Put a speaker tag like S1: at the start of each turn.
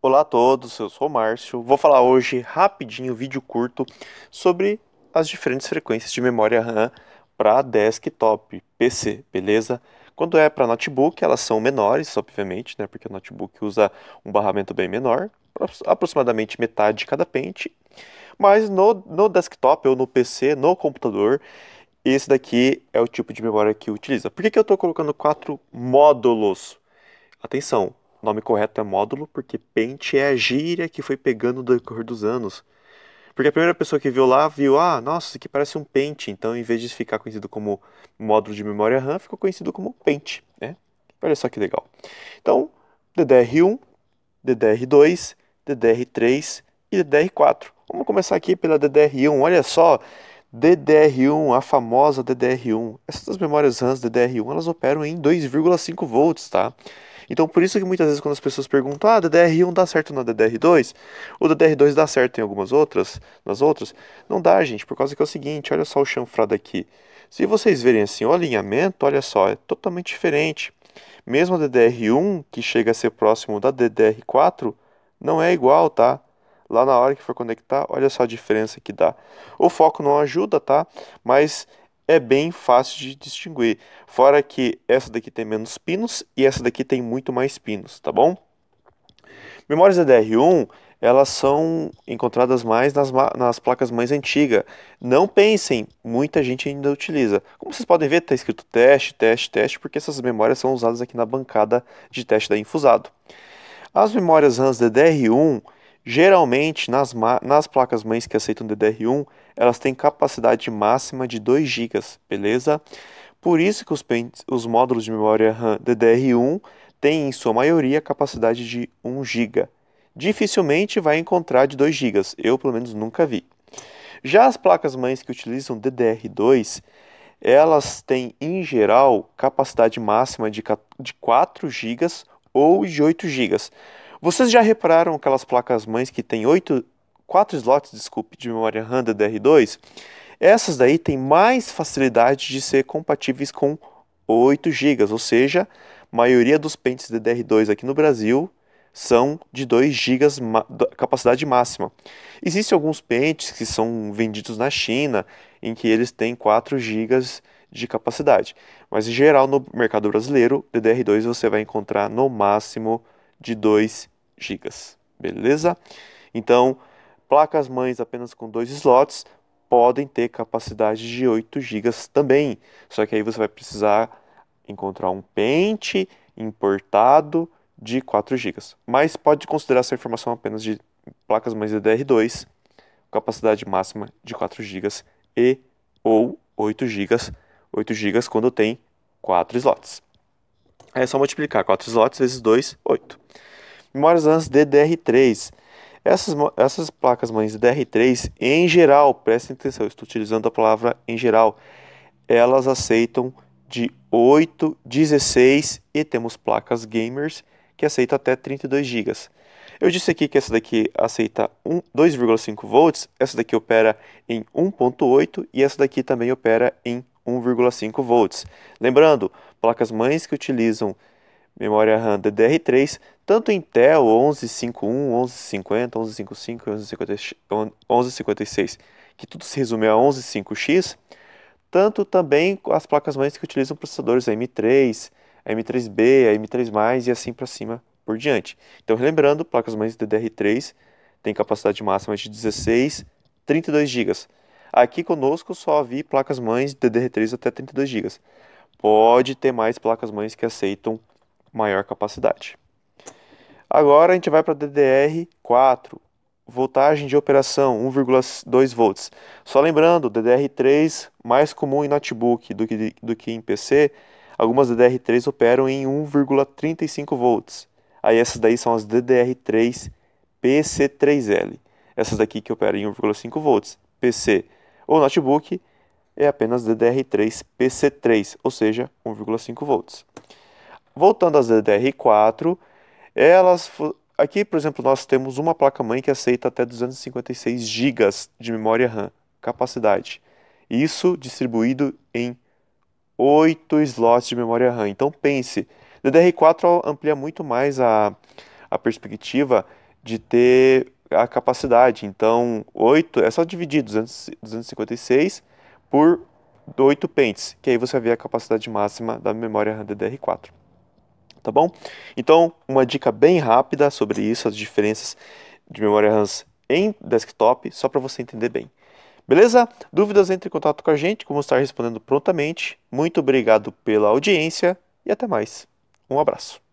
S1: Olá a todos, eu sou o Márcio. Vou falar hoje rapidinho, vídeo curto, sobre as diferentes frequências de memória RAM para desktop, PC, beleza? Quando é para notebook, elas são menores, obviamente, né? Porque o notebook usa um barramento bem menor, aproximadamente metade de cada pente. Mas no, no desktop ou no PC, no computador, esse daqui é o tipo de memória que utiliza. Por que, que eu estou colocando quatro módulos? Atenção, o nome correto é módulo, porque pente é a gíria que foi pegando no decorrer dos anos. Porque a primeira pessoa que viu lá viu, ah, nossa, isso aqui parece um pente. Então, em vez de ficar conhecido como módulo de memória RAM, ficou conhecido como pente, né? Olha só que legal. Então, DDR1, DDR2, DDR3 e DDR4. Vamos começar aqui pela DDR1. Olha só, DDR1, a famosa DDR1. Essas memórias RAM DDR1, elas operam em 2,5 volts, tá? Então por isso que muitas vezes quando as pessoas perguntam, ah, DDR1 dá certo na DDR2, o DDR2 dá certo em algumas outras, nas outras, não dá, gente, por causa que é o seguinte, olha só o chanfrado aqui. Se vocês verem assim, o alinhamento, olha só, é totalmente diferente. Mesmo a DDR1, que chega a ser próximo da DDR4, não é igual, tá? Lá na hora que for conectar, olha só a diferença que dá. O foco não ajuda, tá? Mas é bem fácil de distinguir. Fora que essa daqui tem menos pinos e essa daqui tem muito mais pinos, tá bom? Memórias DDR1 elas são encontradas mais nas, nas placas mais antigas. Não pensem, muita gente ainda utiliza. Como vocês podem ver, está escrito teste, teste, teste, porque essas memórias são usadas aqui na bancada de teste da Infusado. As memórias RAMs DDR1 Geralmente, nas, nas placas mães que aceitam DDR1, elas têm capacidade máxima de 2 GB, beleza? Por isso que os, os módulos de memória RAM DDR1 têm, em sua maioria, capacidade de 1 GB. Dificilmente vai encontrar de 2 GB, eu pelo menos nunca vi. Já as placas mães que utilizam DDR2, elas têm, em geral, capacidade máxima de 4 GB ou de 8 GB. Vocês já repararam aquelas placas mães que tem 8, 4 slots, desculpe, de memória RAM DDR2? Essas daí têm mais facilidade de ser compatíveis com 8 GB, ou seja, a maioria dos pentes DDR2 aqui no Brasil são de 2 GB capacidade máxima. Existem alguns pentes que são vendidos na China em que eles têm 4 GB de capacidade, mas em geral no mercado brasileiro, DDR2 você vai encontrar no máximo de 2 GB, beleza? Então, placas mães apenas com dois slots podem ter capacidade de 8 GB também, só que aí você vai precisar encontrar um pente importado de 4 GB, mas pode considerar essa informação apenas de placas mães DDR2, capacidade máxima de 4 GB e ou 8 GB, 8 GB quando tem 4 slots. É só multiplicar 4 slots vezes 2, 8. Memórias LANs DDR3. Essas, essas placas mães DDR3, em geral, prestem atenção, estou utilizando a palavra em geral, elas aceitam de 8, 16 e temos placas gamers que aceitam até 32 GB. Eu disse aqui que essa daqui aceita 2,5 volts, essa daqui opera em 1.8 e essa daqui também opera em 1,5 volts. Lembrando, placas mães que utilizam memória RAM DDR3, tanto Intel 1151, 1150, 1155 1156, que tudo se resume a 115X, tanto também as placas mães que utilizam processadores M3, M3B, M3+, e assim para cima por diante. Então, lembrando, placas mães DDR3 têm capacidade máxima de 16, 32 GB. Aqui conosco só havia placas mães DDR3 até 32 GB. Pode ter mais placas mães que aceitam maior capacidade. Agora a gente vai para DDR4, voltagem de operação 1,2 volts. Só lembrando, DDR3 mais comum em notebook do que, do que em PC, algumas DDR3 operam em 1,35 volts. Aí essas daí são as DDR3 PC3L. Essas daqui que operam em 1,5 volts. PC o notebook é apenas DDR3 PC3, ou seja, 1,5 volts. Voltando às DDR4, elas aqui, por exemplo, nós temos uma placa-mãe que aceita até 256 GB de memória RAM, capacidade. Isso distribuído em 8 slots de memória RAM. Então pense, DDR4 amplia muito mais a, a perspectiva de ter a capacidade. Então, 8 é só dividir 200, 256 por 8 pentes, que aí você vê a capacidade máxima da memória RAM DDR4. Tá bom? Então, uma dica bem rápida sobre isso, as diferenças de memória RAM em desktop, só para você entender bem. Beleza? Dúvidas, entre em contato com a gente, como estar respondendo prontamente. Muito obrigado pela audiência e até mais. Um abraço.